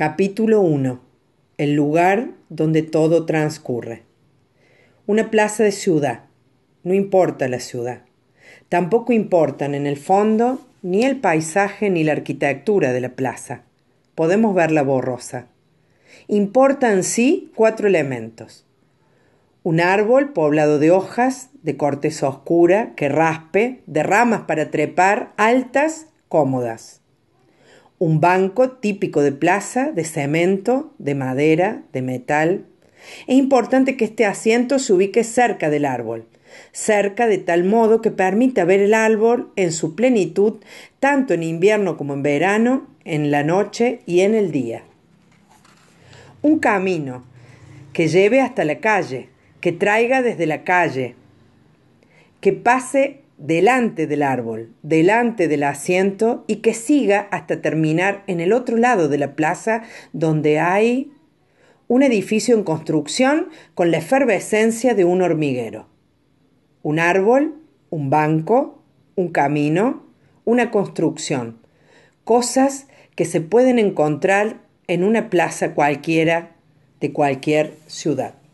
Capítulo 1. El lugar donde todo transcurre. Una plaza de ciudad. No importa la ciudad. Tampoco importan en el fondo ni el paisaje ni la arquitectura de la plaza. Podemos verla borrosa. Importan sí cuatro elementos. Un árbol poblado de hojas de corteza oscura que raspe, de ramas para trepar, altas, cómodas. Un banco típico de plaza, de cemento, de madera, de metal. Es importante que este asiento se ubique cerca del árbol, cerca de tal modo que permita ver el árbol en su plenitud, tanto en invierno como en verano, en la noche y en el día. Un camino que lleve hasta la calle, que traiga desde la calle, que pase delante del árbol, delante del asiento y que siga hasta terminar en el otro lado de la plaza donde hay un edificio en construcción con la efervescencia de un hormiguero. Un árbol, un banco, un camino, una construcción. Cosas que se pueden encontrar en una plaza cualquiera de cualquier ciudad.